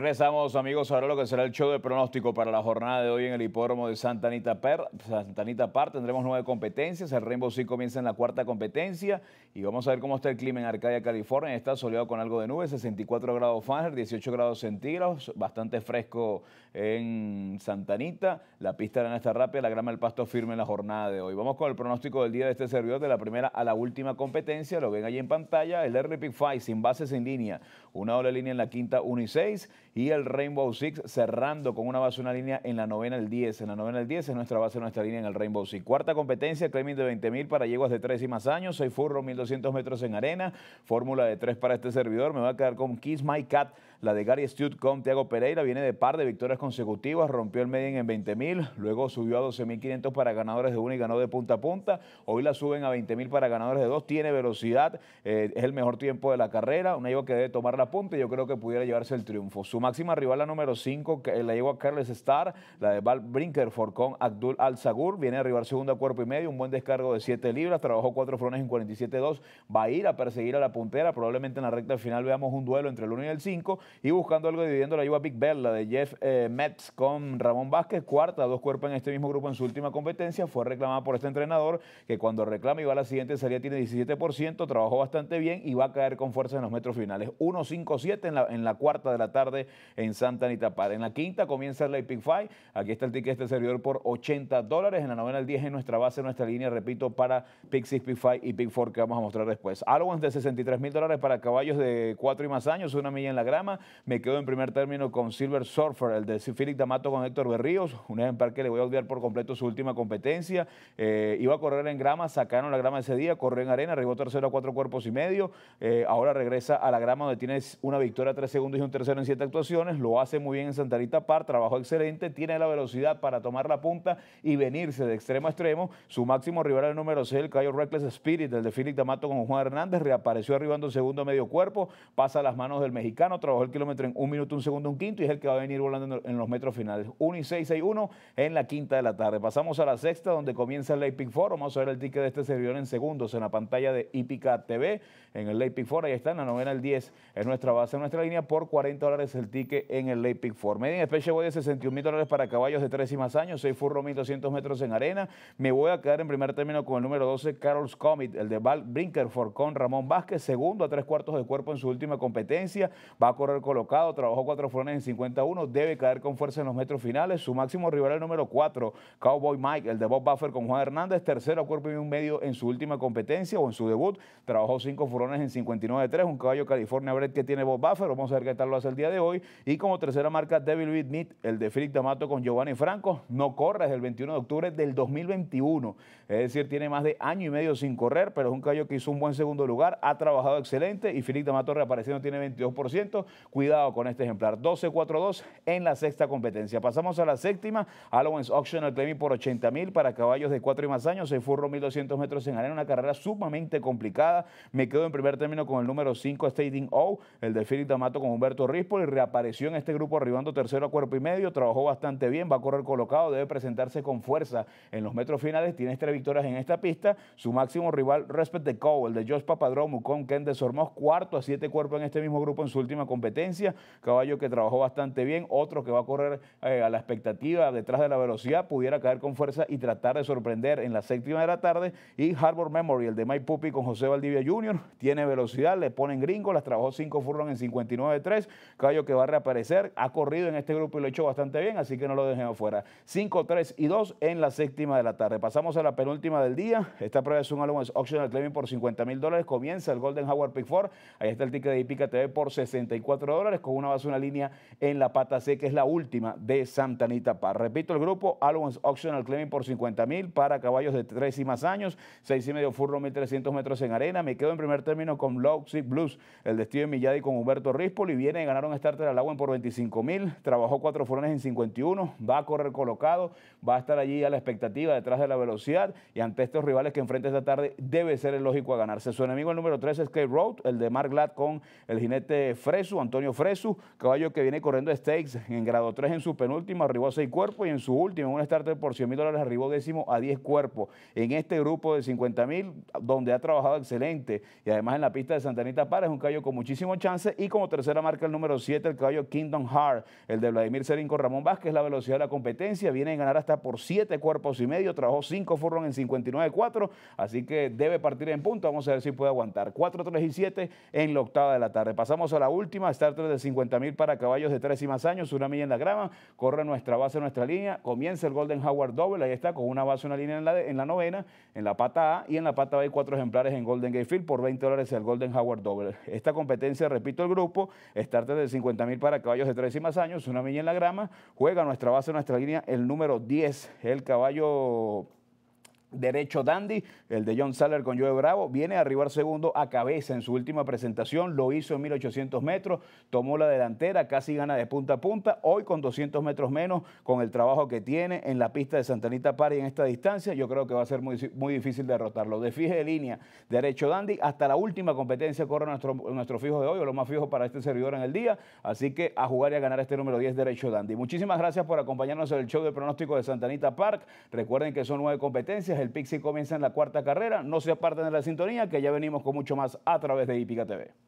Regresamos, amigos, ahora lo que será el show de pronóstico para la jornada de hoy en el hipódromo de Santa Anita, per, Santa Tendremos nueve competencias. El Rainbow sí comienza en la cuarta competencia. Y vamos a ver cómo está el clima en Arcadia, California. Está soleado con algo de nubes, 64 grados Fahrenheit, 18 grados centígrados. Bastante fresco en Santa Anita. La pista de está rápida, la grama el pasto firme en la jornada de hoy. Vamos con el pronóstico del día de este servidor de la primera a la última competencia. Lo ven ahí en pantalla. El RP5 sin bases en línea. Una doble línea en la quinta, 1 y 6 y el Rainbow Six cerrando con una base, una línea en la novena el 10. En la novena el 10 es nuestra base, nuestra línea en el Rainbow Six. Cuarta competencia, claiming de mil para yeguas de 3 y más años, Soy Furro, 1.200 metros en arena, fórmula de 3 para este servidor. Me va a quedar con Kiss My Cat, la de Gary Stute con Tiago Pereira. Viene de par de victorias consecutivas, rompió el median en 20.000, luego subió a 12.500 para ganadores de 1 y ganó de punta a punta. Hoy la suben a 20.000 para ganadores de 2, tiene velocidad, eh, es el mejor tiempo de la carrera, una yegua que debe tomar la punta y yo creo que pudiera llevarse el triunfo. Suma máxima rival, la número 5, que la llegó a Carles Starr, la de Val Brinkerford con Abdul Al-Sagur, viene a arribar segundo a cuerpo y medio, un buen descargo de 7 libras, trabajó cuatro frones en 47-2, va a ir a perseguir a la puntera, probablemente en la recta final veamos un duelo entre el 1 y el 5, y buscando algo dividiendo la lleva Big Bell, la de Jeff eh, Metz con Ramón Vázquez, cuarta, dos cuerpos en este mismo grupo en su última competencia, fue reclamada por este entrenador, que cuando reclama y va a la siguiente salida tiene 17%, trabajó bastante bien y va a caer con fuerza en los metros finales. 1.57 en la, en la cuarta de la tarde en Santa Anita para En la quinta comienza el Epic Five. Aquí está el ticket de este servidor por 80 dólares. En la novena el 10 en nuestra base, nuestra línea, repito, para Pick 6, 5 y Pick Four que vamos a mostrar después. antes de 63 mil dólares para caballos de 4 y más años, una milla en la grama. Me quedo en primer término con Silver Surfer, el de Philip D'Amato con Héctor Berríos. Un ejemplar que le voy a olvidar por completo su última competencia. Eh, iba a correr en grama, sacaron la grama ese día, corrió en arena, arribó tercero a cuatro cuerpos y medio. Eh, ahora regresa a la grama donde tienes una victoria, tres segundos y un tercero en siete lo hace muy bien en Santarita Par, trabajo excelente, tiene la velocidad para tomar la punta y venirse de extremo a extremo. Su máximo rival el número 6, el Cayo Reckless Spirit, el de Philip D'Amato con Juan Hernández, reapareció arribando en segundo medio cuerpo, pasa a las manos del mexicano, trabajó el kilómetro en un minuto, un segundo, un quinto y es el que va a venir volando en los metros finales. 1 y 6, y 1 en la quinta de la tarde. Pasamos a la sexta donde comienza el Late Pick Forum. Vamos a ver el ticket de este servidor en segundos en la pantalla de Ipica TV, en el Late Pick Forum. Ahí está en la novena, el 10, en nuestra base, en nuestra línea por 40 dólares el Tique en el Pick En especial Special de 61 mil dólares para caballos de 3 y más años, 6 furro 1200 metros en arena. Me voy a quedar en primer término con el número 12, Carol's Comet, el de Val Brinkerford con Ramón Vázquez, segundo a tres cuartos de cuerpo en su última competencia. Va a correr colocado, trabajó cuatro furones en 51, debe caer con fuerza en los metros finales. Su máximo rival, el número 4, Cowboy Mike, el de Bob Buffer con Juan Hernández, tercero a cuerpo y un medio en su última competencia o en su debut. Trabajó cinco furones en 59 de 3, un caballo California Bred que tiene Bob Buffer. Vamos a ver qué tal lo hace el día de hoy. Y como tercera marca, Devil Beat Meat, el de Frick D'Amato con Giovanni Franco. No corre desde el 21 de octubre del 2021. Es decir, tiene más de año y medio sin correr, pero es un callo que hizo un buen segundo lugar. Ha trabajado excelente y Frick D'Amato reapareciendo tiene 22%. Cuidado con este ejemplar. 12 4 en la sexta competencia. Pasamos a la séptima. Allowance Auction claiming por 80 mil para caballos de 4 y más años. Se furro 1200 metros en arena. Una carrera sumamente complicada. Me quedo en primer término con el número 5, Stading O, el de Philip D'Amato con Humberto Rispoli apareció en este grupo arribando tercero a cuerpo y medio, trabajó bastante bien, va a correr colocado, debe presentarse con fuerza en los metros finales, tiene tres victorias en esta pista, su máximo rival Respect de el de Josh Papadromu con Ken DeSormos, cuarto a siete cuerpos en este mismo grupo en su última competencia, caballo que trabajó bastante bien, otro que va a correr eh, a la expectativa detrás de la velocidad, pudiera caer con fuerza y tratar de sorprender en la séptima de la tarde, y Harbor Memory, el de Mike Puppy con José Valdivia Jr., tiene velocidad, le ponen gringo, las trabajó cinco furlong en 59 3, caballo que va a reaparecer. Ha corrido en este grupo y lo ha hecho bastante bien, así que no lo dejen afuera. 5, 3 y 2 en la séptima de la tarde. Pasamos a la penúltima del día. Esta prueba es un Allowance Auction Claiming por 50 mil dólares. Comienza el Golden Howard Pick 4. Ahí está el ticket de Ipica TV por 64 dólares con una base, una línea en la pata C, que es la última de Santanita Par. Repito el grupo, Allowance optional Claiming por 50 mil para caballos de 3 y más años. 6 y medio furro, 1300 metros en arena. Me quedo en primer término con Loxy Blues, el destino de Milladi con Humberto Rispoli. Viene y ganaron esta agua en por 25 mil, trabajó cuatro forones en 51, va a correr colocado, va a estar allí a la expectativa detrás de la velocidad y ante estos rivales que enfrenta esta tarde debe ser el lógico a ganarse. Su enemigo el número 3 es Kate Road, el de Mark Glad con el jinete Fresu, Antonio Fresu, caballo que viene corriendo stakes en grado 3 en su penúltimo, arribó a 6 cuerpos y en su último, en un starter por 100 mil dólares, arribó décimo a 10 cuerpos. En este grupo de 50 mil, donde ha trabajado excelente y además en la pista de Santa Anita es un caballo con muchísimo chance y como tercera marca el número 7, el caballo Kingdom Heart, el de Vladimir Serín Ramón Vázquez, la velocidad de la competencia, viene a ganar hasta por siete cuerpos y medio, trabajó cinco furlong en 59 59.4, así que debe partir en punto, vamos a ver si puede aguantar. 4, 3 y 7 en la octava de la tarde. Pasamos a la última, starter de 50 mil para caballos de 3 y más años, una milla en la grama, corre nuestra base, nuestra línea, comienza el Golden Howard Double, ahí está, con una base, una línea en la, novena, en la pata A y en la pata B hay cuatro ejemplares en Golden Gatefield por 20 dólares el Golden Howard Double. Esta competencia, repito el grupo, starter de 50 mil para caballos de tres y más años, una niña en la grama. Juega nuestra base, nuestra línea, el número 10, el caballo Derecho Dandy, el de John Saller con Joe Bravo, viene a arribar segundo a cabeza en su última presentación, lo hizo en 1800 metros, tomó la delantera, casi gana de punta a punta, hoy con 200 metros menos, con el trabajo que tiene en la pista de Santanita y en esta distancia, yo creo que va a ser muy, difícil derrotarlo. De fije de línea, Derecho Dandy, hasta la última competencia corre nuestro, nuestro fijo de hoy, o lo más fijo para este servidor en el día, así que a jugar y a ganar este número 10, Derecho Dandy. Muchísimas gracias por acompañarnos en el show de pronóstico de Santanita Park, recuerden que son nueve competencias, el Pixie comienza en la cuarta carrera, no se aparten de la sintonía, que ya venimos con mucho más a través de IPICA TV.